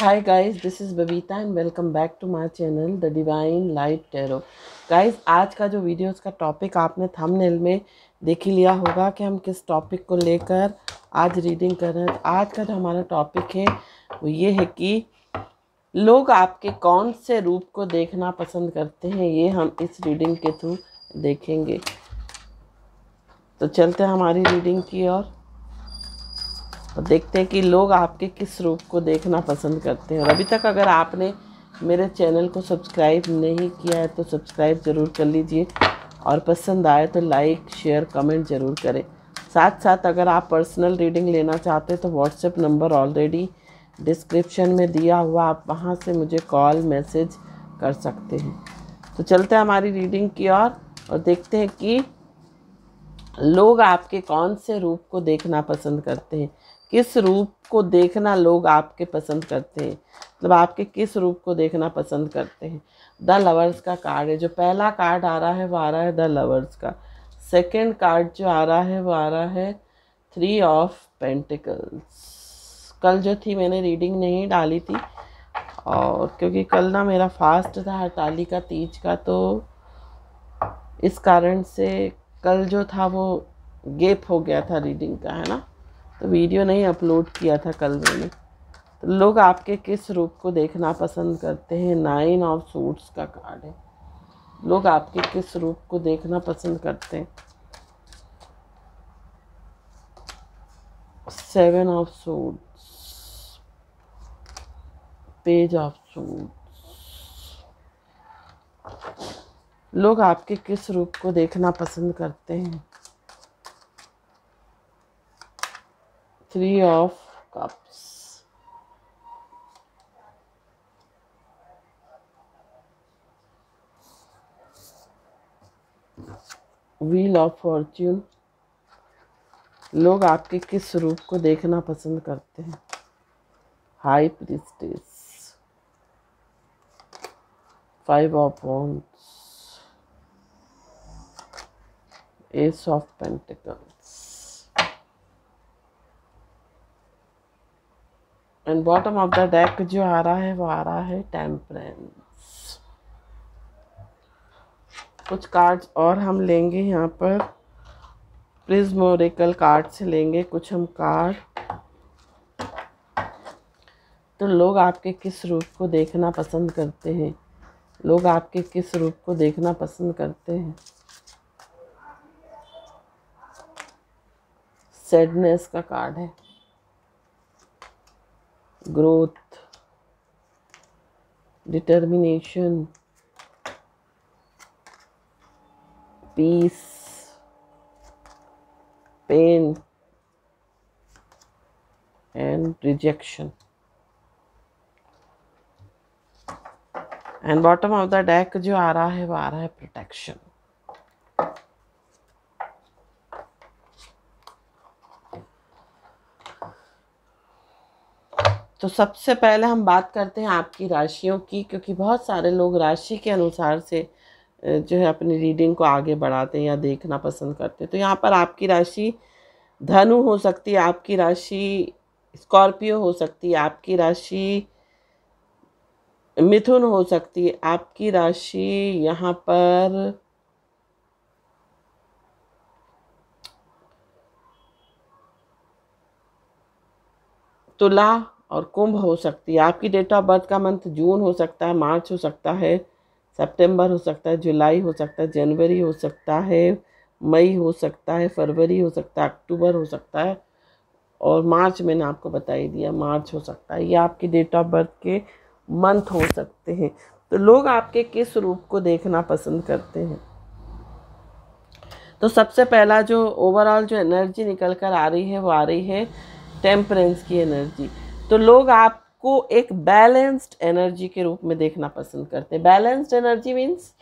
high guys this is Babita and welcome back to my channel the divine light tarot guys आज का जो video उसका topic आपने thumbnail में देख ही लिया होगा कि हम किस टॉपिक को लेकर आज रीडिंग कर रहे हैं आज का जो हमारा टॉपिक है वो ये है कि लोग आपके कौन से रूप को देखना पसंद करते हैं ये हम इस रीडिंग के थ्रू देखेंगे तो चलते हैं हमारी रीडिंग की और और देखते हैं कि लोग आपके किस रूप को देखना पसंद करते हैं और अभी तक अगर आपने मेरे चैनल को सब्सक्राइब नहीं किया है तो सब्सक्राइब ज़रूर कर लीजिए और पसंद आए तो लाइक शेयर कमेंट ज़रूर करें साथ साथ अगर आप पर्सनल रीडिंग लेना चाहते हैं तो व्हाट्सएप नंबर ऑलरेडी डिस्क्रिप्शन में दिया हुआ आप वहाँ से मुझे कॉल मैसेज कर सकते हैं तो चलते हैं हमारी रीडिंग की ओर और, और देखते हैं कि लोग आपके कौन से रूप को देखना पसंद करते हैं किस रूप को देखना लोग आपके पसंद करते हैं मतलब आपके किस रूप को देखना पसंद करते हैं द लवर्स का कार्ड है जो पहला कार्ड आ रहा है वो आ रहा है द लवर्स का सेकंड कार्ड जो आ रहा है वो आ रहा है थ्री ऑफ पेंटिकल्स कल जो थी मैंने रीडिंग नहीं डाली थी और क्योंकि कल ना मेरा फास्ट था हड़ताली का तीज का तो इस कारण से कल जो था वो गेप हो गया था रीडिंग का है ना तो वीडियो नहीं अपलोड किया था कल मैंने तो लोग आपके किस रूप को देखना पसंद करते हैं नाइन ऑफ सूट्स का कार्ड है लोग आपके किस रूप को देखना पसंद करते हैं seven of suits page of suits लोग आपके किस रूप को देखना पसंद करते हैं three of cups wheel of fortune लोग आपके किस रूप को देखना पसंद करते हैं high priestess five of wands ace of pentacles and bottom of the deck जो आ रहा है वो आ रहा है टेम्परेंस कुछ कार्ड्स और हम लेंगे यहाँ पर प्रिज्मोरिकल कार्ड से लेंगे कुछ हम कार्ड तो लोग आपके किस रूप को देखना पसंद करते हैं लोग आपके किस रूप को देखना पसंद करते हैं सैडनेस का कार्ड है growth determination peace pain and rejection and bottom of the deck जो आ रहा है वो आ रहा है प्रोटेक्शन तो सबसे पहले हम बात करते हैं आपकी राशियों की क्योंकि बहुत सारे लोग राशि के अनुसार से जो है अपनी रीडिंग को आगे बढ़ाते हैं या देखना पसंद करते हैं तो यहाँ पर आपकी राशि धनु हो सकती है आपकी राशि स्कॉर्पियो हो सकती है आपकी राशि मिथुन हो सकती है आपकी राशि यहाँ पर तुला और कुंभ हो सकती है आपकी डेट ऑफ बर्थ का मंथ जून हो सकता है मार्च हो सकता है सितंबर हो सकता है जुलाई हो सकता है जनवरी हो सकता है मई हो सकता है फरवरी हो सकता है अक्टूबर हो सकता है और मार्च मैंने आपको बता ही दिया मार्च हो सकता है ये आपकी डेट ऑफ बर्थ के मंथ हो सकते हैं तो लोग आपके किस रूप को देखना पसंद करते हैं तो सबसे पहला जो ओवरऑल जो एनर्जी निकल कर आ रही है वो आ रही है टेम्परेंस की एनर्जी तो लोग आपको एक बैलेंस्ड एनर्जी के रूप में देखना पसंद करते हैं बैलेंस्ड एनर्जी मीन्स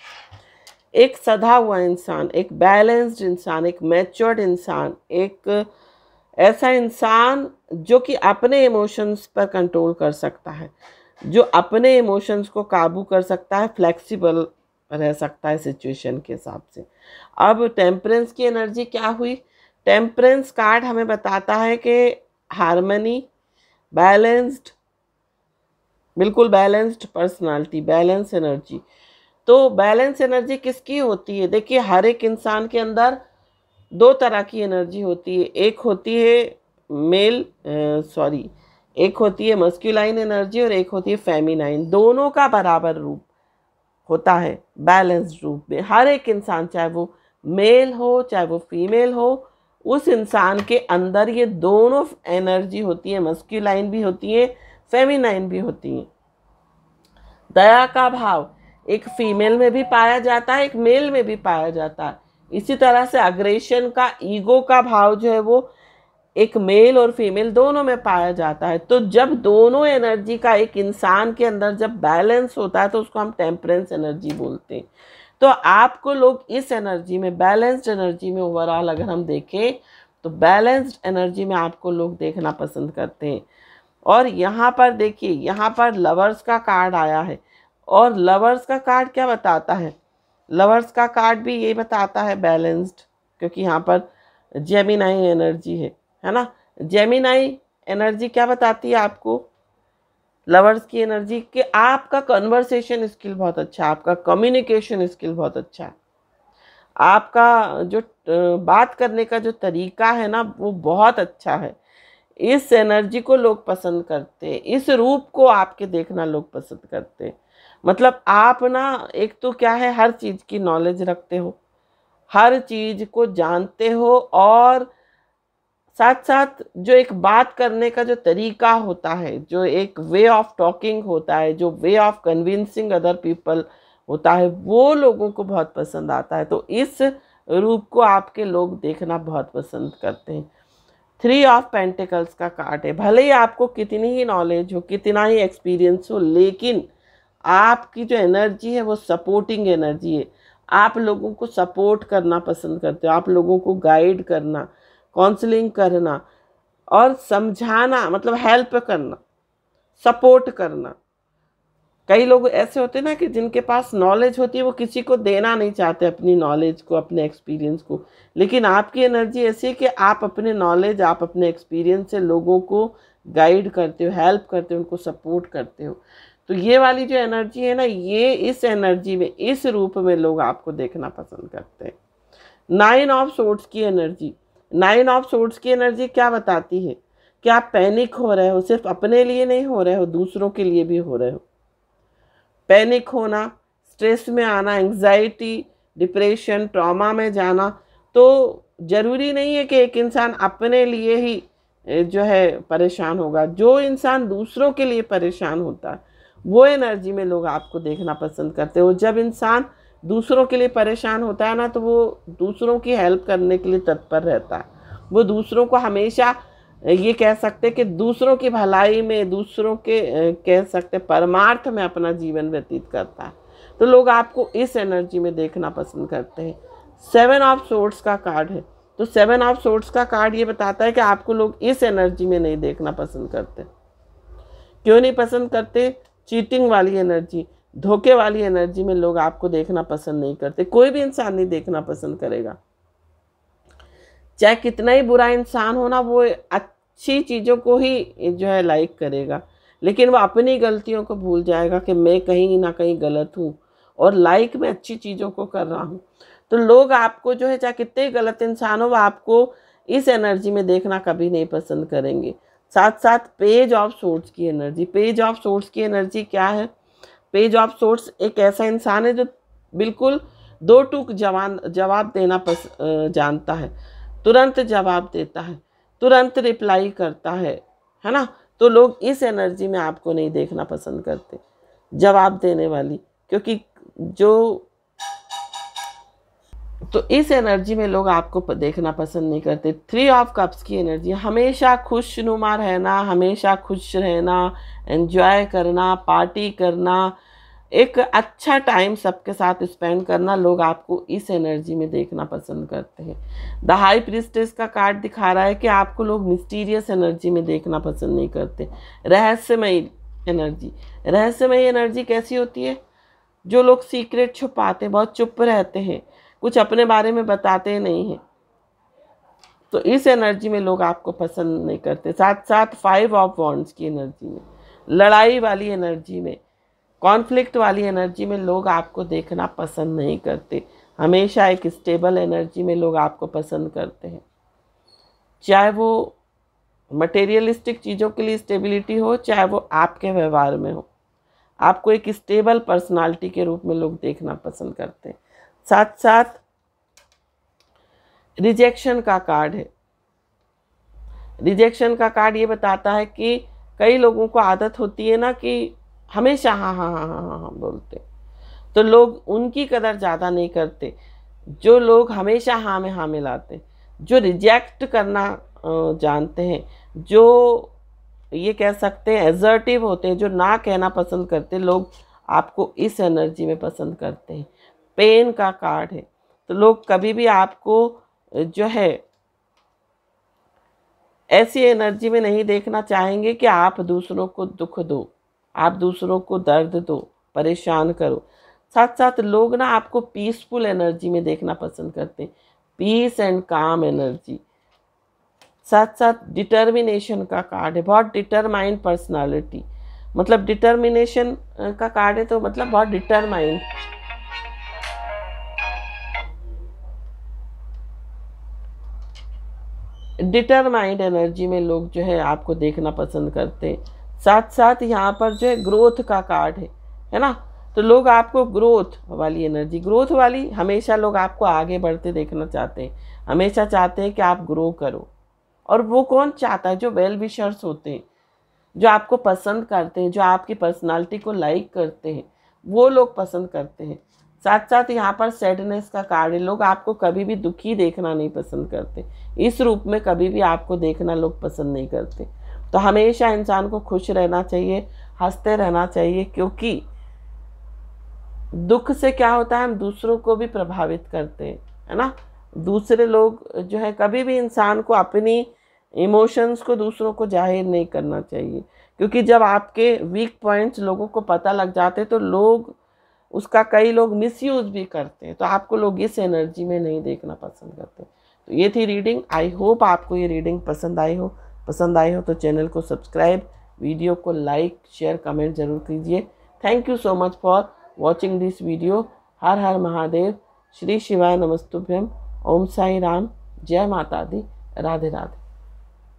एक सधा हुआ इंसान एक बैलेंस्ड इंसान एक मैच्योर्ड इंसान एक ऐसा इंसान जो कि अपने इमोशंस पर कंट्रोल कर सकता है जो अपने इमोशंस को काबू कर सकता है फ्लेक्सिबल रह सकता है सिचुएशन के हिसाब से अब टेम्परेंस की एनर्जी क्या हुई टेम्परेंस कार्ड हमें बताता है कि हारमनी बैलेंस्ड बिल्कुल बैलेंस्ड पर्सनालिटी बैलेंस एनर्जी तो बैलेंस एनर्जी किसकी होती है देखिए हर एक इंसान के अंदर दो तरह की एनर्जी होती है एक होती है मेल सॉरी एक होती है मस्क्यूलाइन एनर्जी और एक होती है फेमिनाइन दोनों का बराबर रूप होता है बैलेंस रूप में हर एक इंसान चाहे वो मेल हो चाहे वो फीमेल हो उस इंसान के अंदर ये दोनों एनर्जी होती है मस्क्यूलाइन भी होती है फेमिनाइन भी होती है दया का भाव एक फीमेल में भी पाया जाता है एक मेल में भी पाया जाता है इसी तरह से अग्रेशन का ईगो का भाव जो है वो एक मेल और फीमेल दोनों में पाया जाता है तो जब दोनों एनर्जी का एक इंसान के अंदर जब बैलेंस होता है तो उसको हम टेम्परेंस एनर्जी बोलते हैं तो आपको लोग इस एनर्जी में बैलेंस्ड एनर्जी में ओवरऑल अगर हम देखें तो बैलेंस्ड एनर्जी में आपको लोग देखना पसंद करते हैं और यहाँ पर देखिए यहाँ पर लवर्स का कार्ड आया है और लवर्स का कार्ड क्या बताता है लवर्स का कार्ड भी ये बताता है बैलेंस्ड क्योंकि यहाँ पर जेमिनाई एनर्जी है है ना जेमिनाई एनर्जी क्या बताती है आपको लवर्स की एनर्जी कि आपका कन्वर्सेशन स्किल बहुत अच्छा है आपका कम्युनिकेशन स्किल बहुत अच्छा है आपका जो बात करने का जो तरीका है ना वो बहुत अच्छा है इस एनर्जी को लोग पसंद करते हैं इस रूप को आपके देखना लोग पसंद करते हैं मतलब आप ना एक तो क्या है हर चीज़ की नॉलेज रखते हो हर चीज़ को जानते हो और साथ साथ जो एक बात करने का जो तरीका होता है जो एक वे ऑफ टॉकिंग होता है जो way of convincing other people होता है वो लोगों को बहुत पसंद आता है तो इस रूप को आपके लोग देखना बहुत पसंद करते हैं थ्री ऑफ पेंटिकल्स का कार्ड है भले ही आपको कितनी ही नॉलेज हो कितना ही एक्सपीरियंस हो लेकिन आपकी जो एनर्जी है वो सपोर्टिंग एनर्जी है आप लोगों को सपोर्ट करना पसंद करते हो आप लोगों को गाइड करना काउंसलिंग करना और समझाना मतलब हेल्प करना सपोर्ट करना कई लोग ऐसे होते ना कि जिनके पास नॉलेज होती है वो किसी को देना नहीं चाहते अपनी नॉलेज को अपने एक्सपीरियंस को लेकिन आपकी एनर्जी ऐसी है कि आप अपने नॉलेज आप अपने एक्सपीरियंस से लोगों को गाइड करते हो हेल्प करते हो उनको सपोर्ट करते हो तो ये वाली जो एनर्जी है ना ये इस एनर्जी में इस रूप में लोग आपको देखना पसंद करते हैं नाइन ऑफ सोर्ट्स की एनर्जी नाइन ऑफ सोर्ट्स की एनर्जी क्या बताती है कि आप पैनिक हो रहे हो सिर्फ अपने लिए नहीं हो रहे हो दूसरों के लिए भी हो रहे हो पैनिक होना स्ट्रेस में आना एंग्जाइटी डिप्रेशन ट्रॉमा में जाना तो ज़रूरी नहीं है कि एक इंसान अपने लिए ही जो है परेशान होगा जो इंसान दूसरों के लिए परेशान होता है वो एनर्जी में लोग आपको देखना पसंद करते हो जब इंसान दूसरों के लिए परेशान होता है ना तो वो दूसरों की हेल्प करने के लिए तत्पर रहता है वो दूसरों को हमेशा ये कह सकते कि दूसरों की भलाई में दूसरों के कह सकते परमार्थ में अपना जीवन व्यतीत करता है तो लोग आपको इस एनर्जी में देखना पसंद करते हैं सेवन ऑफ सोर्ट्स का कार्ड है तो सेवन ऑफ सोर्ट्स का कार्ड ये बताता है कि आपको लोग इस एनर्जी में नहीं देखना पसंद करते क्यों नहीं पसंद करते चीटिंग वाली एनर्जी धोखे वाली एनर्जी में लोग आपको देखना पसंद नहीं करते कोई भी इंसान नहीं देखना पसंद करेगा चाहे कितना ही बुरा इंसान हो ना वो अच्छी चीज़ों को ही जो है लाइक करेगा लेकिन वो अपनी गलतियों को भूल जाएगा कि मैं कहीं ना कहीं गलत हूँ और लाइक में अच्छी चीज़ों को कर रहा हूँ तो लोग आपको जो है चाहे कितने गलत इंसान हो वो आपको इस एनर्जी में देखना कभी नहीं पसंद करेंगे साथ साथ पेज ऑफ सोर्स की एनर्जी पेज ऑफ सोर्स की एनर्जी क्या है पेज ऑफ सोर्स एक ऐसा इंसान है जो बिल्कुल दो टूक जवान जवाब देना पस, जानता है तुरंत जवाब देता है तुरंत रिप्लाई करता है है ना तो लोग इस एनर्जी में आपको नहीं देखना पसंद करते जवाब देने वाली क्योंकि जो तो इस एनर्जी में लोग आपको देखना पसंद नहीं करते थ्री ऑफ कप्स की एनर्जी हमेशा खुशनुमा रहना हमेशा खुश रहना एन्जॉय करना पार्टी करना एक अच्छा टाइम सबके साथ स्पेंड करना लोग आपको इस एनर्जी में देखना पसंद करते हैं द हाई प्रिस्टेस का कार्ड दिखा रहा है कि आपको लोग मिस्टीरियस एनर्जी में देखना पसंद नहीं करते रहस्यमय एनर्जी रहस्यमय एनर्जी कैसी होती है जो लोग सीक्रेट छुपाते बहुत चुप रहते हैं कुछ अपने बारे में बताते नहीं हैं तो इस एनर्जी में लोग आपको पसंद नहीं करते साथ साथ फाइव ऑफ वॉन्ड्स की एनर्जी में लड़ाई वाली एनर्जी में कॉन्फ्लिक्ट वाली एनर्जी में लोग आपको देखना पसंद नहीं करते हमेशा एक स्टेबल एनर्जी में लोग आपको पसंद करते हैं चाहे वो मटेरियलिस्टिक चीज़ों के लिए स्टेबिलिटी हो चाहे वो आपके व्यवहार में हो आपको एक स्टेबल पर्सनालिटी के रूप में लोग देखना पसंद करते हैं साथ साथ रिजेक्शन का कार्ड है रिजेक्शन का कार्ड ये बताता है कि कई लोगों को आदत होती है ना कि हमेशा हाँ हाँ हाँ हाँ हाँ हाँ बोलते तो लोग उनकी कदर ज़्यादा नहीं करते जो लोग हमेशा हाँ में हाँ मिलाते जो रिजेक्ट करना जानते हैं जो ये कह सकते हैं एजर्टिव होते हैं जो ना कहना पसंद करते लोग आपको इस एनर्जी में पसंद करते हैं पेन का कार्ड है तो लोग कभी भी आपको जो है ऐसी एनर्जी में नहीं देखना चाहेंगे कि आप दूसरों को दुख दो आप दूसरों को दर्द दो परेशान करो साथ साथ लोग ना आपको पीसफुल एनर्जी में देखना पसंद करते हैं पीस एंड काम एनर्जी साथ साथ डिटर्मिनेशन का कार्ड है बहुत डिटरमाइंड पर्सनालिटी मतलब डिटर्मिनेशन का कार्ड है तो मतलब बहुत डिटरमाइंड डिटरमाइंड एनर्जी में लोग जो है आपको देखना पसंद करते हैं साथ साथ यहाँ पर जो है ग्रोथ का कार्ड है है ना तो लोग आपको ग्रोथ वाली एनर्जी ग्रोथ वाली हमेशा लोग आपको आगे बढ़ते देखना चाहते हैं हमेशा चाहते हैं कि आप ग्रो करो और वो कौन चाहता है जो वेल विशर्स होते हैं जो आपको पसंद करते हैं जो आपकी पर्सनालिटी को लाइक करते हैं वो लोग पसंद करते हैं साथ साथ यहाँ पर सैडनेस का कार्ड है लोग आपको कभी भी दुखी देखना नहीं पसंद करते इस रूप में कभी भी आपको देखना लोग पसंद नहीं करते तो हमेशा इंसान को खुश रहना चाहिए हंसते रहना चाहिए क्योंकि दुख से क्या होता है हम दूसरों को भी प्रभावित करते हैं है ना दूसरे लोग जो है कभी भी इंसान को अपनी इमोशंस को दूसरों को जाहिर नहीं करना चाहिए क्योंकि जब आपके वीक पॉइंट्स लोगों को पता लग जाते तो लोग उसका कई लोग मिसयूज़ भी करते हैं तो आपको लोग इस एनर्जी में नहीं देखना पसंद करते तो ये थी रीडिंग आई होप आपको ये रीडिंग पसंद आई हो पसंद आई हो तो चैनल को सब्सक्राइब वीडियो को लाइक शेयर कमेंट ज़रूर कीजिए thank you so much for watching this video हर हर महादेव श्री शिवाय नमस्तुभ्यम ओम साई राम जय माता दी राधे राधे